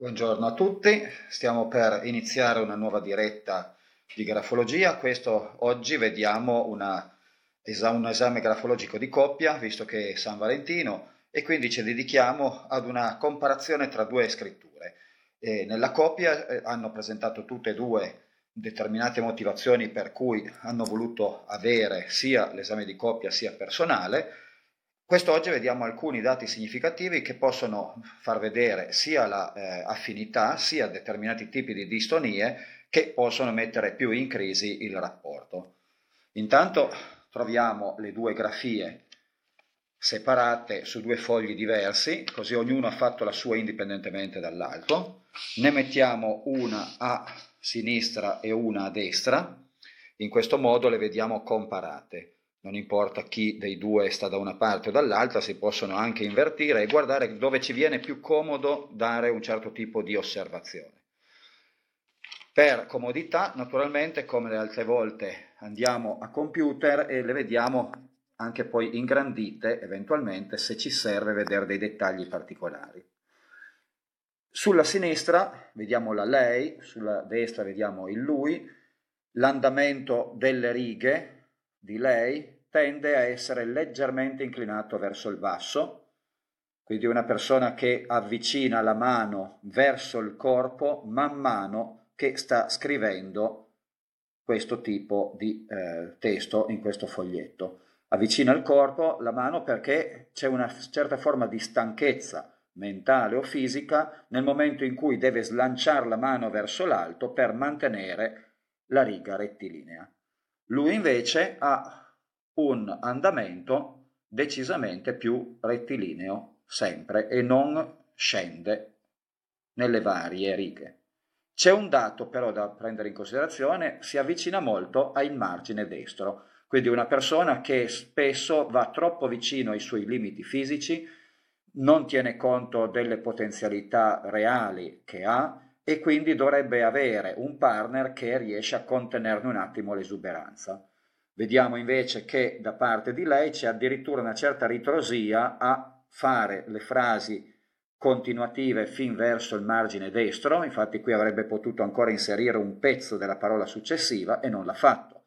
Buongiorno a tutti, stiamo per iniziare una nuova diretta di grafologia. Questo oggi vediamo una, un esame grafologico di coppia, visto che è San Valentino, e quindi ci dedichiamo ad una comparazione tra due scritture. E nella coppia eh, hanno presentato tutte e due determinate motivazioni per cui hanno voluto avere sia l'esame di coppia sia personale Quest'oggi vediamo alcuni dati significativi che possono far vedere sia l'affinità la, eh, sia determinati tipi di distonie che possono mettere più in crisi il rapporto. Intanto troviamo le due grafie separate su due fogli diversi, così ognuno ha fatto la sua indipendentemente dall'altro. Ne mettiamo una a sinistra e una a destra, in questo modo le vediamo comparate non importa chi dei due sta da una parte o dall'altra, si possono anche invertire e guardare dove ci viene più comodo dare un certo tipo di osservazione. Per comodità, naturalmente, come le altre volte, andiamo a computer e le vediamo anche poi ingrandite, eventualmente, se ci serve vedere dei dettagli particolari. Sulla sinistra vediamo la lei, sulla destra vediamo il lui, l'andamento delle righe di lei, tende a essere leggermente inclinato verso il basso, quindi una persona che avvicina la mano verso il corpo man mano che sta scrivendo questo tipo di eh, testo in questo foglietto. Avvicina il corpo, la mano perché c'è una certa forma di stanchezza mentale o fisica nel momento in cui deve slanciare la mano verso l'alto per mantenere la riga rettilinea. Lui invece ha un andamento decisamente più rettilineo sempre e non scende nelle varie righe. C'è un dato però da prendere in considerazione, si avvicina molto al margine destro, quindi una persona che spesso va troppo vicino ai suoi limiti fisici, non tiene conto delle potenzialità reali che ha e quindi dovrebbe avere un partner che riesce a contenerne un attimo l'esuberanza. Vediamo invece che da parte di lei c'è addirittura una certa ritrosia a fare le frasi continuative fin verso il margine destro, infatti qui avrebbe potuto ancora inserire un pezzo della parola successiva e non l'ha fatto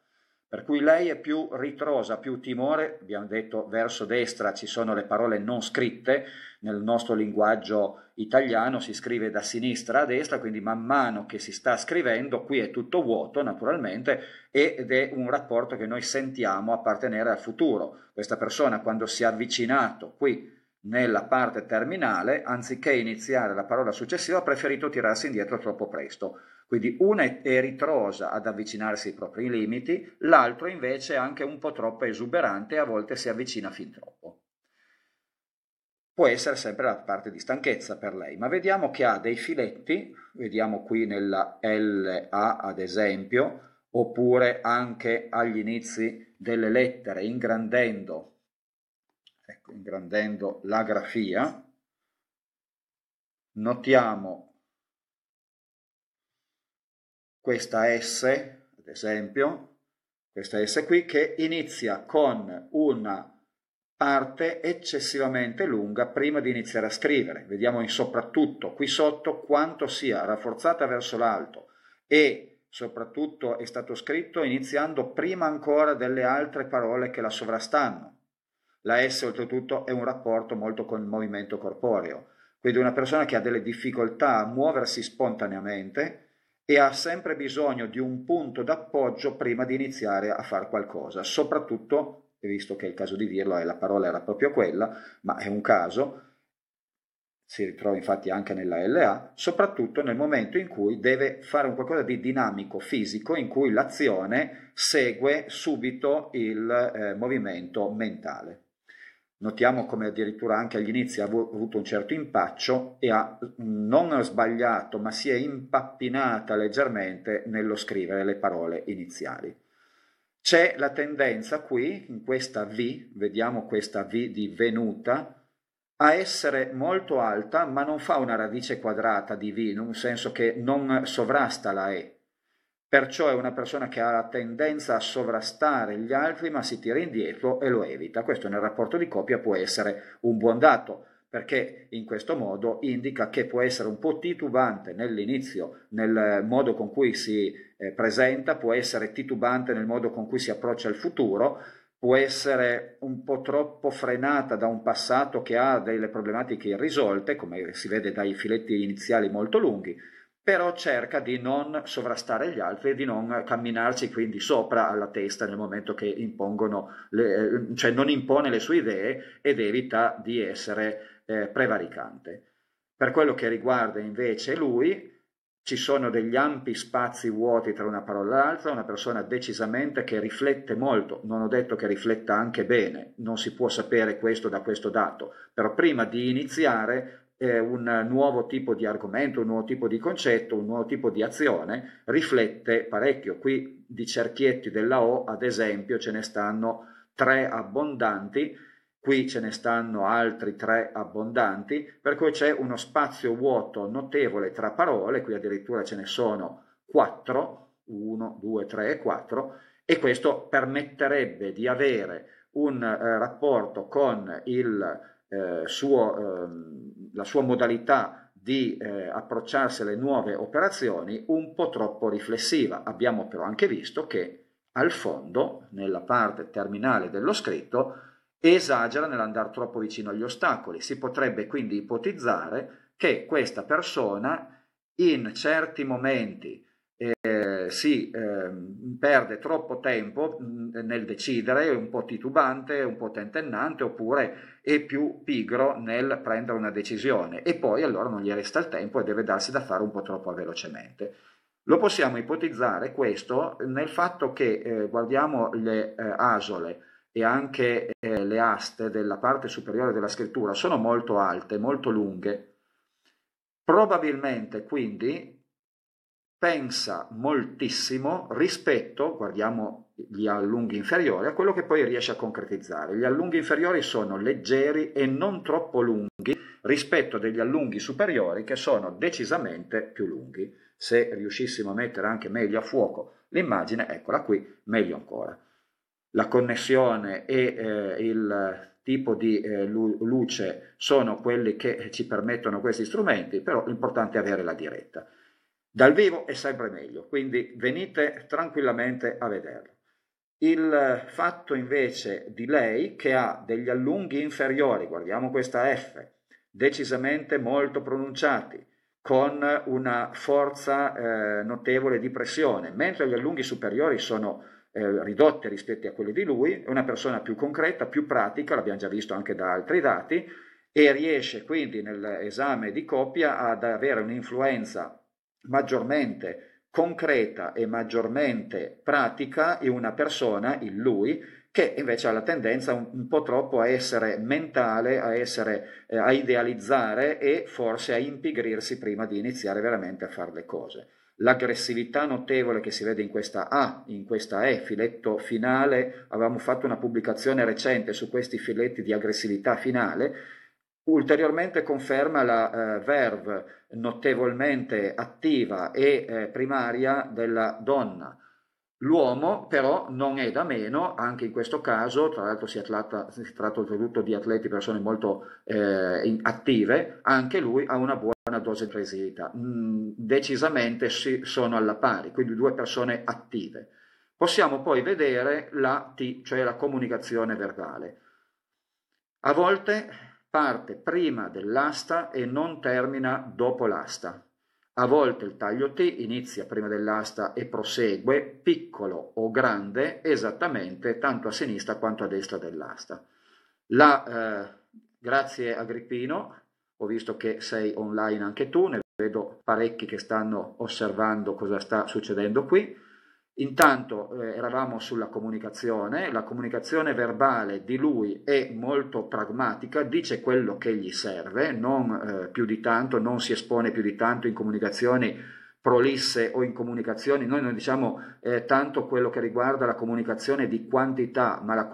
per cui lei è più ritrosa, più timore, abbiamo detto verso destra ci sono le parole non scritte, nel nostro linguaggio italiano si scrive da sinistra a destra, quindi man mano che si sta scrivendo qui è tutto vuoto naturalmente ed è un rapporto che noi sentiamo appartenere al futuro. Questa persona quando si è avvicinato qui nella parte terminale, anziché iniziare la parola successiva, ha preferito tirarsi indietro troppo presto. Quindi una è ritrosa ad avvicinarsi ai propri limiti, l'altro invece è anche un po' troppo esuberante e a volte si avvicina fin troppo. Può essere sempre la parte di stanchezza per lei, ma vediamo che ha dei filetti, vediamo qui nella LA ad esempio, oppure anche agli inizi delle lettere, ingrandendo ecco, ingrandendo la grafia, notiamo questa S, ad esempio, questa S qui che inizia con una parte eccessivamente lunga prima di iniziare a scrivere. Vediamo in soprattutto qui sotto quanto sia rafforzata verso l'alto e soprattutto è stato scritto iniziando prima ancora delle altre parole che la sovrastanno. La S oltretutto è un rapporto molto con il movimento corporeo, quindi una persona che ha delle difficoltà a muoversi spontaneamente e ha sempre bisogno di un punto d'appoggio prima di iniziare a fare qualcosa, soprattutto, visto che è il caso di dirlo eh, la parola era proprio quella, ma è un caso, si ritrova infatti anche nella LA, soprattutto nel momento in cui deve fare un qualcosa di dinamico, fisico, in cui l'azione segue subito il eh, movimento mentale. Notiamo come addirittura anche agli inizi ha avuto un certo impaccio e ha non sbagliato, ma si è impappinata leggermente nello scrivere le parole iniziali. C'è la tendenza qui, in questa V, vediamo questa V di venuta, a essere molto alta, ma non fa una radice quadrata di V, in un senso che non sovrasta la E, Perciò è una persona che ha la tendenza a sovrastare gli altri ma si tira indietro e lo evita. Questo nel rapporto di coppia può essere un buon dato perché in questo modo indica che può essere un po' titubante nell'inizio, nel modo con cui si eh, presenta, può essere titubante nel modo con cui si approccia il futuro, può essere un po' troppo frenata da un passato che ha delle problematiche irrisolte, come si vede dai filetti iniziali molto lunghi, però cerca di non sovrastare gli altri e di non eh, camminarci quindi sopra alla testa nel momento che impongono, le, eh, cioè non impone le sue idee ed evita di essere eh, prevaricante. Per quello che riguarda invece lui, ci sono degli ampi spazi vuoti tra una parola e l'altra, una persona decisamente che riflette molto, non ho detto che rifletta anche bene, non si può sapere questo da questo dato, però prima di iniziare eh, un nuovo tipo di argomento, un nuovo tipo di concetto, un nuovo tipo di azione, riflette parecchio. Qui di cerchietti della O, ad esempio, ce ne stanno tre abbondanti, qui ce ne stanno altri tre abbondanti, per cui c'è uno spazio vuoto notevole tra parole, qui addirittura ce ne sono quattro, uno, due, tre e quattro, e questo permetterebbe di avere un eh, rapporto con il eh, suo eh, la sua modalità di eh, approcciarsi alle nuove operazioni un po' troppo riflessiva. Abbiamo però anche visto che al fondo, nella parte terminale dello scritto, esagera nell'andare troppo vicino agli ostacoli. Si potrebbe quindi ipotizzare che questa persona in certi momenti eh, si eh, perde troppo tempo nel decidere, è un po' titubante, un po' tentennante, oppure è più pigro nel prendere una decisione e poi allora non gli resta il tempo e deve darsi da fare un po' troppo velocemente. Lo possiamo ipotizzare questo nel fatto che eh, guardiamo le eh, asole e anche eh, le aste della parte superiore della scrittura sono molto alte, molto lunghe. Probabilmente quindi pensa moltissimo rispetto, guardiamo gli allunghi inferiori, a quello che poi riesce a concretizzare. Gli allunghi inferiori sono leggeri e non troppo lunghi rispetto degli allunghi superiori che sono decisamente più lunghi. Se riuscissimo a mettere anche meglio a fuoco l'immagine, eccola qui, meglio ancora. La connessione e eh, il tipo di eh, luce sono quelli che ci permettono questi strumenti, però l'importante è avere la diretta. Dal vivo è sempre meglio, quindi venite tranquillamente a vederlo. Il fatto invece di lei che ha degli allunghi inferiori, guardiamo questa F, decisamente molto pronunciati, con una forza eh, notevole di pressione, mentre gli allunghi superiori sono eh, ridotti rispetto a quelli di lui, è una persona più concreta, più pratica, l'abbiamo già visto anche da altri dati, e riesce quindi nell'esame di coppia ad avere un'influenza maggiormente concreta e maggiormente pratica in una persona, in lui, che invece ha la tendenza un, un po' troppo a essere mentale, a, essere, eh, a idealizzare e forse a impigrirsi prima di iniziare veramente a fare le cose l'aggressività notevole che si vede in questa A, in questa E, filetto finale, avevamo fatto una pubblicazione recente su questi filetti di aggressività finale, Ulteriormente conferma la eh, verve notevolmente attiva e eh, primaria della donna. L'uomo però non è da meno, anche in questo caso, tra l'altro si, atlata, si tratta oltretutto di atleti, persone molto eh, attive, anche lui ha una buona dose di presività. Mm, decisamente si, sono alla pari, quindi due persone attive. Possiamo poi vedere la T, cioè la comunicazione verbale. A volte parte prima dell'asta e non termina dopo l'asta. A volte il taglio T inizia prima dell'asta e prosegue, piccolo o grande, esattamente tanto a sinistra quanto a destra dell'asta. La, eh, grazie Agrippino, ho visto che sei online anche tu, ne vedo parecchi che stanno osservando cosa sta succedendo qui. Intanto eh, eravamo sulla comunicazione, la comunicazione verbale di lui è molto pragmatica, dice quello che gli serve, non eh, più di tanto, non si espone più di tanto in comunicazioni prolisse o in comunicazioni, noi non diciamo eh, tanto quello che riguarda la comunicazione di quantità, ma la,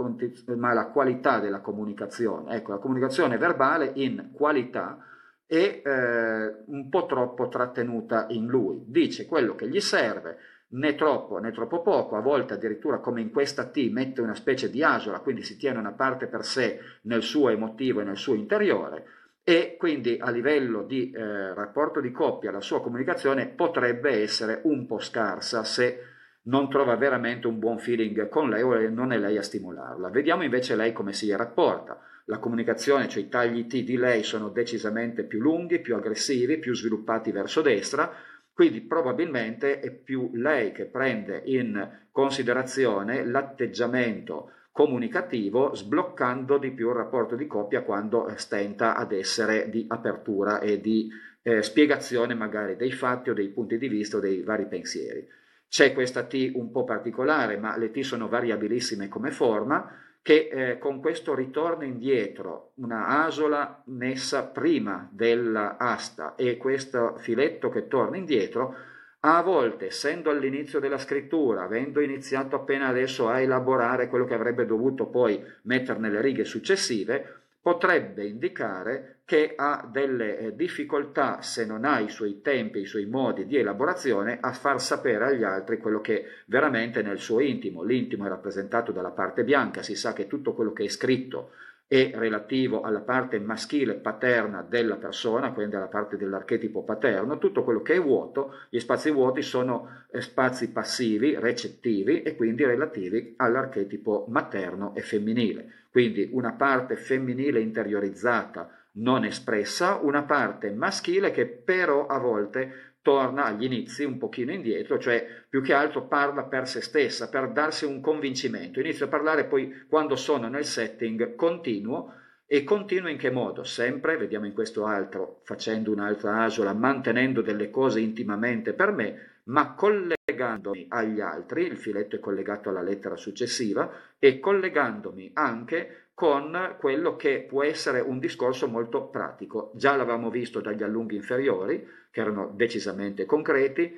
ma la qualità della comunicazione. Ecco, la comunicazione verbale in qualità è eh, un po' troppo trattenuta in lui, dice quello che gli serve né troppo né troppo poco, a volte addirittura come in questa T mette una specie di asola, quindi si tiene una parte per sé nel suo emotivo e nel suo interiore e quindi a livello di eh, rapporto di coppia la sua comunicazione potrebbe essere un po' scarsa se non trova veramente un buon feeling con lei o non è lei a stimolarla. Vediamo invece lei come si rapporta. La comunicazione, cioè i tagli T di lei sono decisamente più lunghi, più aggressivi, più sviluppati verso destra, quindi probabilmente è più lei che prende in considerazione l'atteggiamento comunicativo sbloccando di più il rapporto di coppia quando eh, stenta ad essere di apertura e di eh, spiegazione magari dei fatti o dei punti di vista o dei vari pensieri. C'è questa T un po' particolare, ma le T sono variabilissime come forma, che eh, con questo ritorno indietro una asola messa prima dell'asta e questo filetto che torna indietro a volte, essendo all'inizio della scrittura, avendo iniziato appena adesso a elaborare quello che avrebbe dovuto poi mettere nelle righe successive, potrebbe indicare che ha delle eh, difficoltà, se non ha i suoi tempi, i suoi modi di elaborazione, a far sapere agli altri quello che veramente nel suo intimo. L'intimo è rappresentato dalla parte bianca, si sa che tutto quello che è scritto è relativo alla parte maschile paterna della persona, quindi alla parte dell'archetipo paterno, tutto quello che è vuoto, gli spazi vuoti sono eh, spazi passivi, recettivi e quindi relativi all'archetipo materno e femminile, quindi una parte femminile interiorizzata non espressa, una parte maschile che però a volte torna agli inizi un pochino indietro, cioè più che altro parla per se stessa, per darsi un convincimento. Inizio a parlare poi quando sono nel setting continuo e continuo in che modo? Sempre, vediamo in questo altro, facendo un'altra asola, mantenendo delle cose intimamente per me, ma collegandomi agli altri, il filetto è collegato alla lettera successiva, e collegandomi anche con quello che può essere un discorso molto pratico. Già l'avevamo visto dagli allunghi inferiori, che erano decisamente concreti,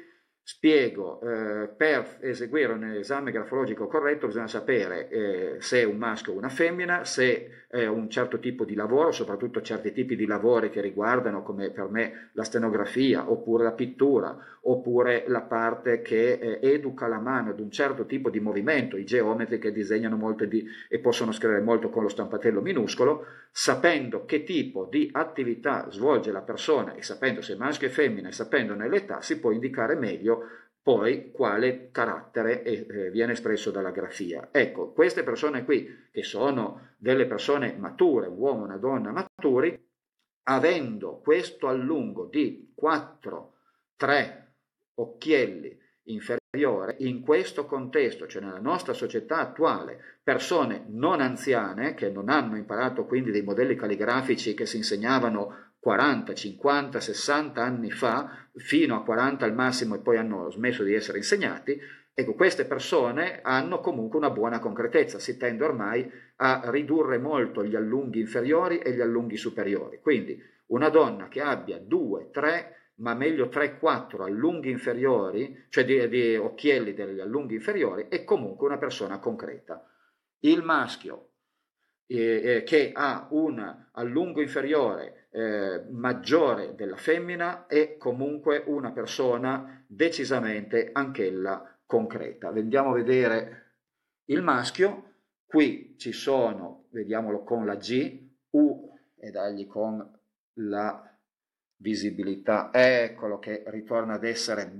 Spiego, eh, per eseguire un esame grafologico corretto bisogna sapere eh, se è un maschio o una femmina, se è un certo tipo di lavoro, soprattutto certi tipi di lavori che riguardano come per me la stenografia oppure la pittura oppure la parte che eh, educa la mano ad un certo tipo di movimento, i geometri che disegnano molto di, e possono scrivere molto con lo stampatello minuscolo, sapendo che tipo di attività svolge la persona e sapendo se è maschio o femmina e sapendo nell'età si può indicare meglio poi quale carattere eh, eh, viene espresso dalla grafia. Ecco, queste persone qui, che sono delle persone mature, un uomo e una donna maturi, avendo questo allungo di 4, 3 occhielli inferiore, in questo contesto, cioè nella nostra società attuale, persone non anziane che non hanno imparato quindi dei modelli calligrafici che si insegnavano 40, 50, 60 anni fa, fino a 40 al massimo e poi hanno smesso di essere insegnati, ecco, queste persone hanno comunque una buona concretezza, si tende ormai a ridurre molto gli allunghi inferiori e gli allunghi superiori. Quindi una donna che abbia 2, 3, ma meglio 3-4 allunghi inferiori, cioè di, di occhielli degli allunghi inferiori, è comunque una persona concreta. Il maschio eh, eh, che ha un allungo inferiore eh, maggiore della femmina e comunque una persona decisamente anch'ella concreta. Andiamo a vedere il maschio, qui ci sono, vediamolo con la G, U e dagli con la visibilità, eccolo che ritorna ad essere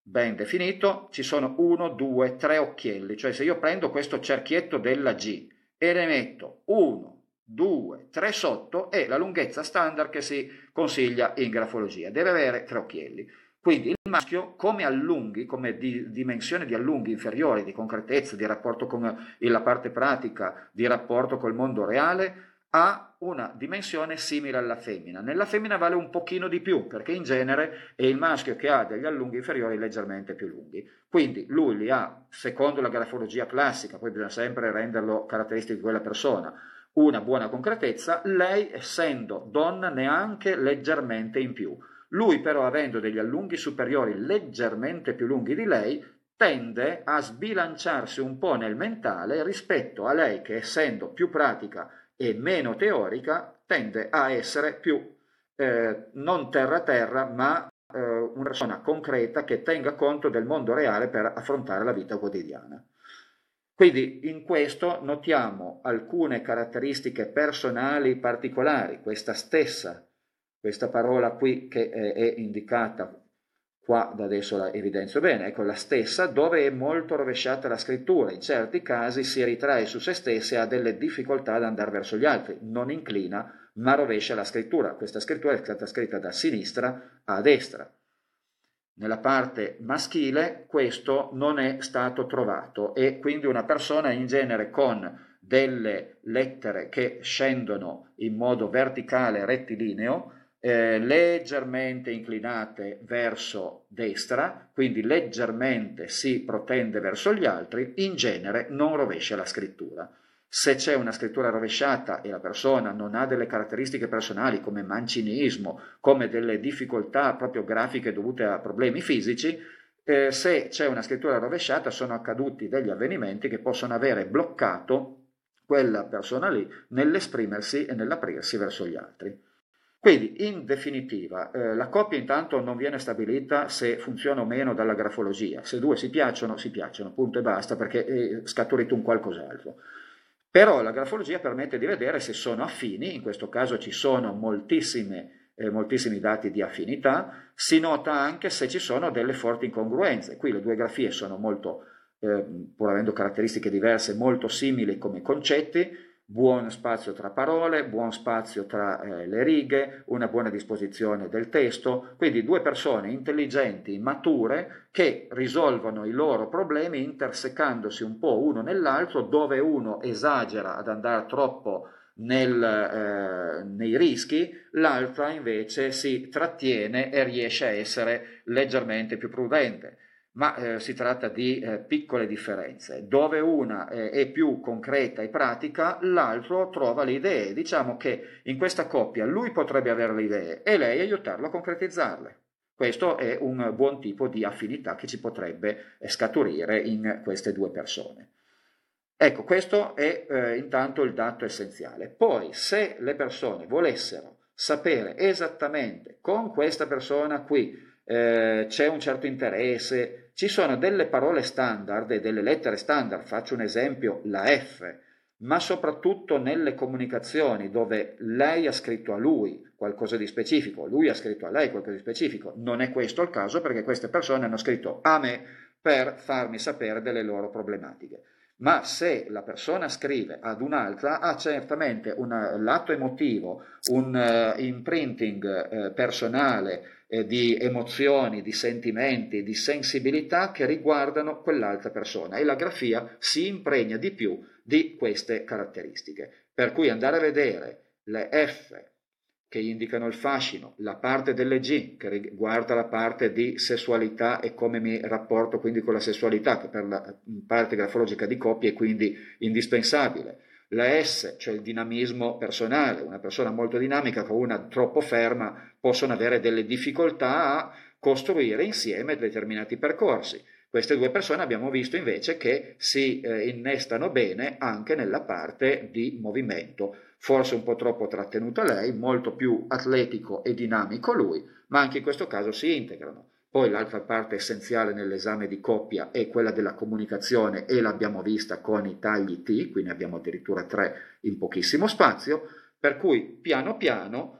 ben definito, ci sono uno, due, tre occhielli, cioè se io prendo questo cerchietto della G e ne metto uno, 2, 3 sotto è la lunghezza standard che si consiglia in grafologia. Deve avere tre occhielli. Quindi il maschio, come allunghi, come di dimensione di allunghi inferiore, di concretezza, di rapporto con la parte pratica, di rapporto col mondo reale, ha una dimensione simile alla femmina. Nella femmina vale un pochino di più, perché in genere è il maschio che ha degli allunghi inferiori leggermente più lunghi. Quindi lui li ha, secondo la grafologia classica, poi bisogna sempre renderlo caratteristico di quella persona, una buona concretezza, lei essendo donna neanche leggermente in più. Lui però avendo degli allunghi superiori leggermente più lunghi di lei, tende a sbilanciarsi un po' nel mentale rispetto a lei che essendo più pratica e meno teorica, tende a essere più eh, non terra-terra, ma eh, una persona concreta che tenga conto del mondo reale per affrontare la vita quotidiana. Quindi in questo notiamo alcune caratteristiche personali particolari, questa stessa, questa parola qui che è, è indicata qua da adesso la evidenzio bene, ecco la stessa dove è molto rovesciata la scrittura, in certi casi si ritrae su se stessa e ha delle difficoltà ad andare verso gli altri, non inclina ma rovescia la scrittura, questa scrittura è stata scritta da sinistra a destra. Nella parte maschile questo non è stato trovato e quindi una persona in genere con delle lettere che scendono in modo verticale rettilineo, eh, leggermente inclinate verso destra, quindi leggermente si protende verso gli altri, in genere non rovescia la scrittura. Se c'è una scrittura rovesciata e la persona non ha delle caratteristiche personali come mancinismo, come delle difficoltà proprio grafiche dovute a problemi fisici, eh, se c'è una scrittura rovesciata sono accaduti degli avvenimenti che possono avere bloccato quella persona lì nell'esprimersi e nell'aprirsi verso gli altri. Quindi, in definitiva, eh, la coppia intanto non viene stabilita se funziona o meno dalla grafologia. Se due si piacciono, si piacciono, punto e basta, perché è eh, scaturito un qualcos'altro. Però la grafologia permette di vedere se sono affini, in questo caso ci sono moltissime, eh, moltissimi dati di affinità, si nota anche se ci sono delle forti incongruenze. Qui le due grafie sono molto, eh, pur avendo caratteristiche diverse, molto simili come concetti, buon spazio tra parole, buon spazio tra eh, le righe, una buona disposizione del testo, quindi due persone intelligenti, mature, che risolvono i loro problemi intersecandosi un po' uno nell'altro, dove uno esagera ad andare troppo nel, eh, nei rischi, l'altra invece si trattiene e riesce a essere leggermente più prudente ma eh, si tratta di eh, piccole differenze, dove una eh, è più concreta e pratica, l'altro trova le idee, diciamo che in questa coppia lui potrebbe avere le idee e lei aiutarlo a concretizzarle. Questo è un buon tipo di affinità che ci potrebbe eh, scaturire in queste due persone. Ecco, questo è eh, intanto il dato essenziale. Poi, se le persone volessero sapere esattamente con questa persona qui, eh, c'è un certo interesse, ci sono delle parole standard e delle lettere standard, faccio un esempio, la F, ma soprattutto nelle comunicazioni dove lei ha scritto a lui qualcosa di specifico, lui ha scritto a lei qualcosa di specifico. Non è questo il caso perché queste persone hanno scritto a me per farmi sapere delle loro problematiche ma se la persona scrive ad un'altra ha certamente un eh, lato emotivo, un uh, imprinting uh, personale eh, di emozioni, di sentimenti, di sensibilità che riguardano quell'altra persona e la grafia si impregna di più di queste caratteristiche. Per cui andare a vedere le F che indicano il fascino, la parte delle G che riguarda la parte di sessualità e come mi rapporto quindi con la sessualità, che per la mm, parte grafologica di coppia è quindi indispensabile. La S, cioè il dinamismo personale, una persona molto dinamica con una troppo ferma possono avere delle difficoltà a costruire insieme determinati percorsi queste due persone abbiamo visto invece che si eh, innestano bene anche nella parte di movimento, forse un po' troppo trattenuta lei, molto più atletico e dinamico lui, ma anche in questo caso si integrano. Poi l'altra parte essenziale nell'esame di coppia è quella della comunicazione e l'abbiamo vista con i tagli T, qui ne abbiamo addirittura tre in pochissimo spazio, per cui piano piano,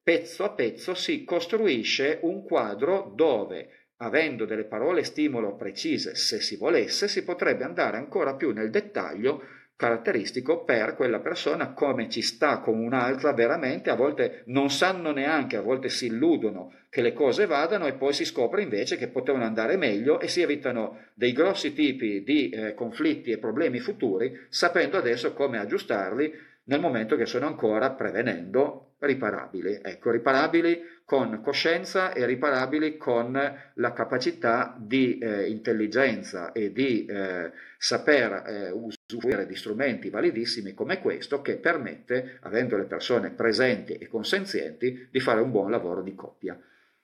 pezzo a pezzo, si costruisce un quadro dove avendo delle parole stimolo precise, se si volesse, si potrebbe andare ancora più nel dettaglio caratteristico per quella persona come ci sta con un'altra veramente, a volte non sanno neanche, a volte si illudono che le cose vadano e poi si scopre invece che potevano andare meglio e si evitano dei grossi tipi di eh, conflitti e problemi futuri sapendo adesso come aggiustarli nel momento che sono ancora, prevenendo, riparabili. Ecco, riparabili con coscienza e riparabili con la capacità di eh, intelligenza e di eh, saper eh, usufruire di strumenti validissimi come questo che permette, avendo le persone presenti e consenzienti, di fare un buon lavoro di coppia.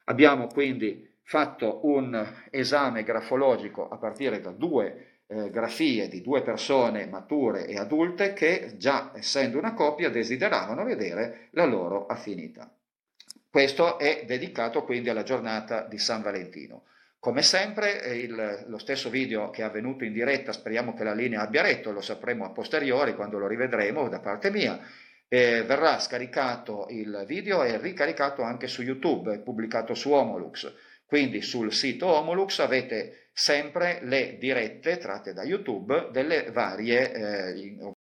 Abbiamo quindi fatto un esame grafologico a partire da due eh, grafie di due persone mature e adulte che, già essendo una coppia, desideravano vedere la loro affinità. Questo è dedicato quindi alla giornata di San Valentino. Come sempre, eh, il, lo stesso video che è avvenuto in diretta, speriamo che la linea abbia retto, lo sapremo a posteriori quando lo rivedremo da parte mia, eh, verrà scaricato il video e ricaricato anche su YouTube, pubblicato su Homolux. Quindi sul sito Homolux avete sempre le dirette tratte da YouTube delle varie eh,